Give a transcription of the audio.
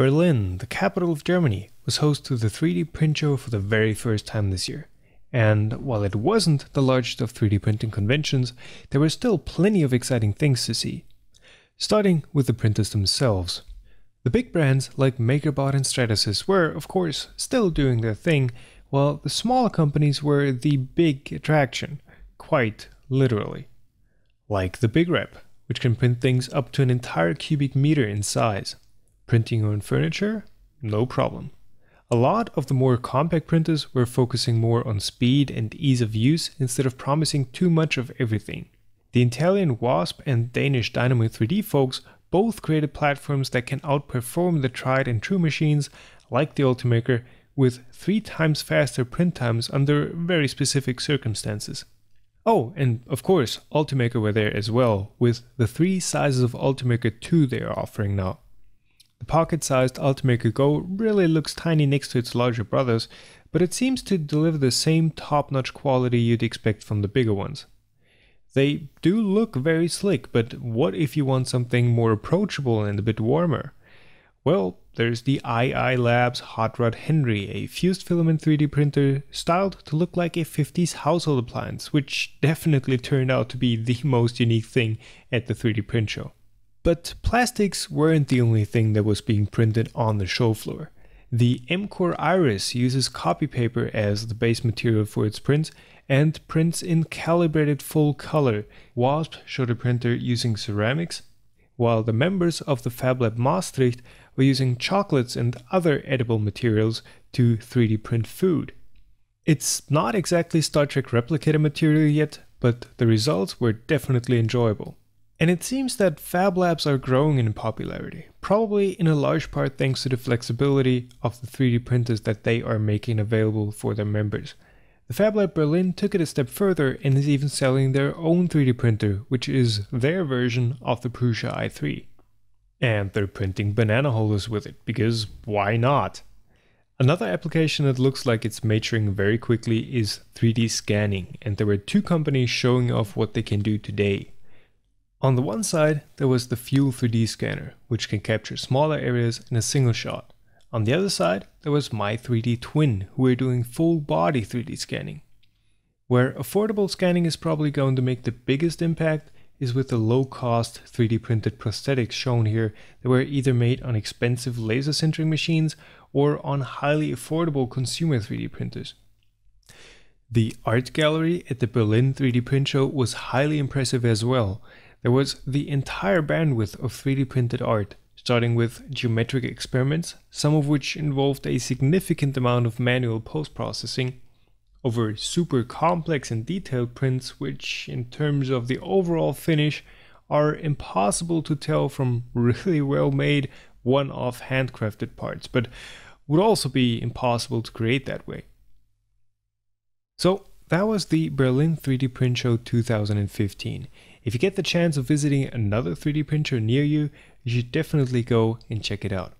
Berlin, the capital of Germany, was host to the 3D print show for the very first time this year. And while it wasn't the largest of 3D printing conventions, there were still plenty of exciting things to see. Starting with the printers themselves. The big brands like MakerBot and Stratasys were, of course, still doing their thing, while the smaller companies were the big attraction, quite literally. Like the Big Rep, which can print things up to an entire cubic meter in size. Printing on furniture? No problem. A lot of the more compact printers were focusing more on speed and ease of use instead of promising too much of everything. The Italian Wasp and Danish Dynamo 3D folks both created platforms that can outperform the tried and true machines like the Ultimaker with three times faster print times under very specific circumstances. Oh, and of course, Ultimaker were there as well, with the three sizes of Ultimaker 2 they are offering now. The pocket-sized Ultimaker Go really looks tiny next to its larger brothers, but it seems to deliver the same top-notch quality you'd expect from the bigger ones. They do look very slick, but what if you want something more approachable and a bit warmer? Well, there's the II Labs Hot Rod Henry, a fused filament 3D printer styled to look like a 50s household appliance, which definitely turned out to be the most unique thing at the 3D print show. But plastics weren't the only thing that was being printed on the show floor. The MCore Iris uses copy paper as the base material for its prints and prints in calibrated full color. WASP showed a printer using ceramics, while the members of the FabLab Maastricht were using chocolates and other edible materials to 3D print food. It's not exactly Star Trek replicator material yet, but the results were definitely enjoyable. And it seems that fab labs are growing in popularity, probably in a large part thanks to the flexibility of the 3D printers that they are making available for their members. The Fab Lab Berlin took it a step further and is even selling their own 3D printer, which is their version of the Prusa i3. And they're printing banana holders with it, because why not? Another application that looks like it's maturing very quickly is 3D scanning, and there were two companies showing off what they can do today. On the one side, there was the Fuel 3D scanner, which can capture smaller areas in a single shot. On the other side, there was My3D Twin, who were doing full body 3D scanning. Where affordable scanning is probably going to make the biggest impact is with the low cost 3D printed prosthetics shown here that were either made on expensive laser sintering machines or on highly affordable consumer 3D printers. The art gallery at the Berlin 3D print show was highly impressive as well, there was the entire bandwidth of 3D printed art, starting with geometric experiments, some of which involved a significant amount of manual post-processing, over super complex and detailed prints which, in terms of the overall finish, are impossible to tell from really well-made, one-off handcrafted parts, but would also be impossible to create that way. So that was the Berlin 3D Print Show 2015. If you get the chance of visiting another 3D printer near you, you should definitely go and check it out.